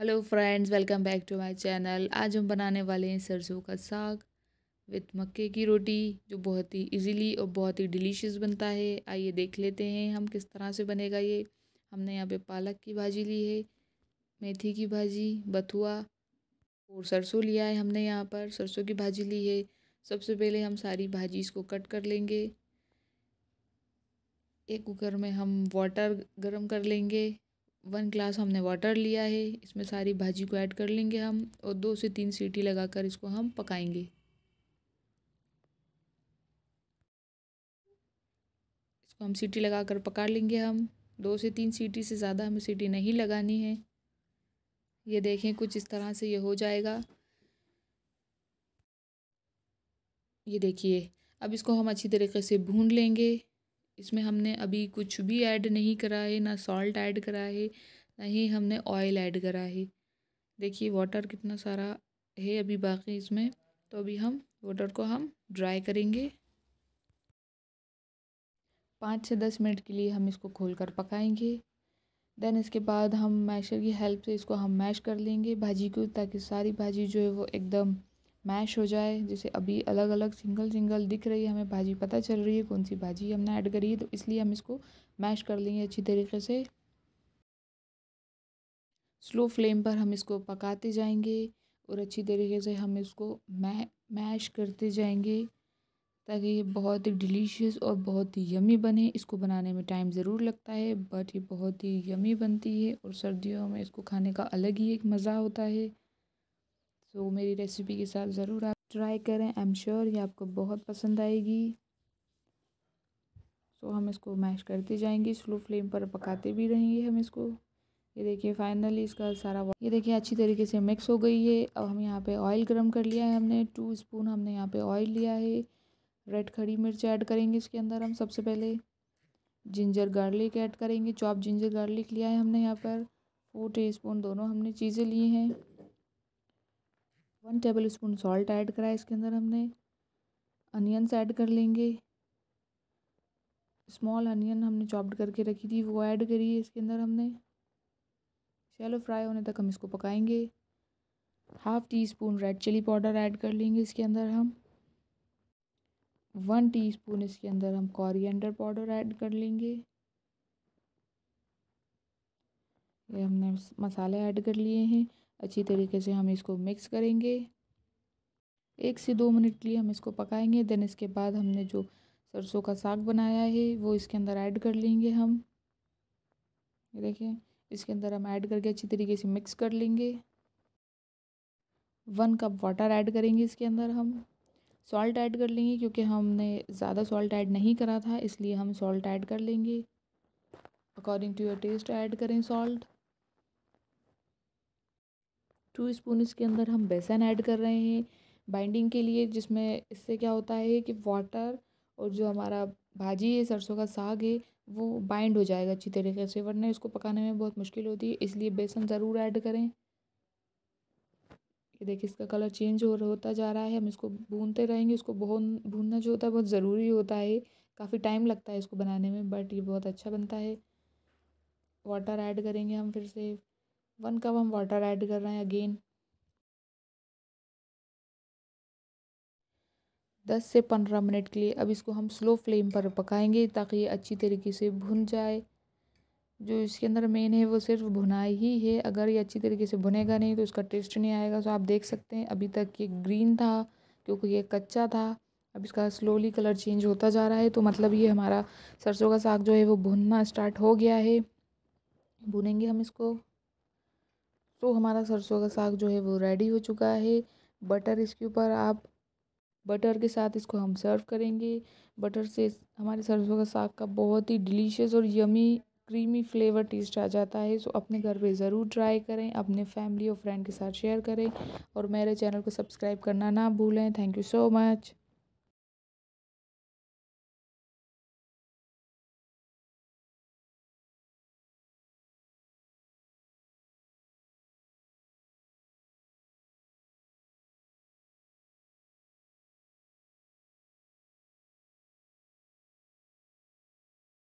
hello friends welcome back to my channel आज हम बनाने वाले हैं सरसों का साग विथ मक्के की रोटी जो बहुत ही इजीली और बहुत ही डिलीशियस बनता है आइए देख लेते हैं हम किस तरह से बनेगा ये हमने यहाँ पे पालक की भाजी ली है मेथी की भाजी बथुआ और सरसों लिया है हमने यहाँ पर सरसों की भाजी ली है सबसे पहले हम सारी भाजी इसको कट कर लेंगे एक कुकर में हम वाटर गर्म कर लेंगे वन ग्लास हमने वाटर लिया है इसमें सारी भाजी को ऐड कर लेंगे हम और दो से तीन सीटी लगाकर इसको हम पकाएंगे इसको हम सीटी लगाकर पका लेंगे हम दो से तीन सीटी से ज़्यादा हमें सीटी नहीं लगानी है ये देखें कुछ इस तरह से ये हो जाएगा ये देखिए अब इसको हम अच्छी तरीके से भून लेंगे इसमें हमने अभी कुछ भी ऐड नहीं करा है ना सॉल्ट ऐड करा है ना ही हमने ऑयल ऐड करा है देखिए वाटर कितना सारा है अभी बाकी इसमें तो अभी हम वाटर को हम ड्राई करेंगे पाँच से दस मिनट के लिए हम इसको खोल कर पकाएंगे देन इसके बाद हम मैशर की हेल्प से इसको हम मैश कर लेंगे भाजी को ताकि सारी भाजी जो है वो एकदम मैश हो जाए जैसे अभी अलग अलग सिंगल सिंगल दिख रही है हमें भाजी पता चल रही है कौन सी भाजी हमने ऐड करी है तो इसलिए हम इसको मैश कर लेंगे अच्छी तरीके से स्लो फ्लेम पर हम इसको पकाते जाएंगे और अच्छी तरीके से हम इसको मै मैश करते जाएंगे ताकि ये बहुत ही डिलीशियस और बहुत ही यमी बने इसको बनाने में टाइम ज़रूर लगता है बट ये बहुत ही यमी बनती है और सर्दियों में इसको खाने का अलग ही एक मज़ा होता है सो तो so, मेरी रेसिपी के साथ ज़रूर आप ट्राई करें आई एम श्योर ये आपको बहुत पसंद आएगी सो so, हम इसको मैश करते जाएंगे स्लो फ्लेम पर पकाते भी रहेंगे हम इसको ये देखिए फाइनली इसका सारा ये देखिए अच्छी तरीके से मिक्स हो गई है अब हम यहाँ पे ऑयल गरम कर लिया है हमने टू स्पून हमने यहाँ पे ऑयल लिया है रेड खड़ी मिर्च ऐड करेंगे इसके अंदर हम सबसे पहले जिंजर गार्लिक ऐड करेंगे चॉप जिंजर गार्लिक लिया है हमने यहाँ पर फोर टी स्पून दोनों हमने चीज़ें ली हैं one tablespoon salt add करा है इसके अंदर हमने अनियंस ऐड कर लेंगे स्मॉल अनियन हमने चॉप्ड करके रखी थी वो ऐड करी है इसके अंदर हमने शैलो फ्राई होने तक हम इसको पकाएंगे half teaspoon red chilli powder add कर लेंगे इसके अंदर हम वन टी स्पून इसके अंदर हम कॉरियंडर पाउडर ऐड कर लेंगे ये हमने मसाले ऐड कर लिए हैं अच्छी तरीके से हम इसको मिक्स करेंगे एक से दो मिनट के लिए हम इसको पकाएंगे देन इसके बाद हमने जो सरसों का साग बनाया है वो इसके अंदर ऐड कर लेंगे हम देखें देखिए इसके अंदर हम ऐड करके अच्छी तरीके से मिक्स कर लेंगे वन कप वाटर ऐड करेंगे इसके अंदर हम सॉल्ट ऐड कर लेंगे क्योंकि हमने ज़्यादा सॉल्ट ऐड नहीं करा था इसलिए हम सॉल्ट ऐड कर लेंगे according to your taste add करें सॉल्ट टू स्पून इसके अंदर हम बेसन ऐड कर रहे हैं बाइंडिंग के लिए जिसमें इससे क्या होता है कि वाटर और जो हमारा भाजी है सरसों का साग है वो बाइंड हो जाएगा अच्छी तरीके से वरना इसको पकाने में बहुत मुश्किल होती है इसलिए बेसन ज़रूर ऐड करें ये देखिए इसका कलर चेंज हो होता जा रहा है हम इसको भूनते रहेंगे इसको भून भूनना जो होता है बहुत ज़रूरी होता है काफ़ी टाइम लगता है इसको बनाने में बट ये बहुत अच्छा बनता है वाटर ऐड करेंगे हम फिर से वन कप हम वाटर ऐड कर रहे हैं अगेन दस से पंद्रह मिनट के लिए अब इसको हम स्लो फ्लेम पर पकाएंगे ताकि ये अच्छी तरीके से भुन जाए जो इसके अंदर मेन है वो सिर्फ भुनाई ही है अगर ये अच्छी तरीके से भुनेगा नहीं तो इसका टेस्ट नहीं आएगा तो आप देख सकते हैं अभी तक ये ग्रीन था क्योंकि ये कच्चा था अब इसका स्लोली कलर चेंज होता जा रहा है तो मतलब ये हमारा सरसों का साग जो है वो भुनना स्टार्ट हो गया है भुनेंगे हम इसको तो हमारा सरसों का साग जो है वो रेडी हो चुका है बटर इसके ऊपर आप बटर के साथ इसको हम सर्व करेंगे बटर से हमारे सरसों का साग का बहुत ही डिलीशियस और यमी क्रीमी फ्लेवर टेस्ट आ जाता है सो अपने घर पे ज़रूर ट्राई करें अपने फैमिली और फ्रेंड के साथ शेयर करें और मेरे चैनल को सब्सक्राइब करना ना भूलें थैंक यू सो मच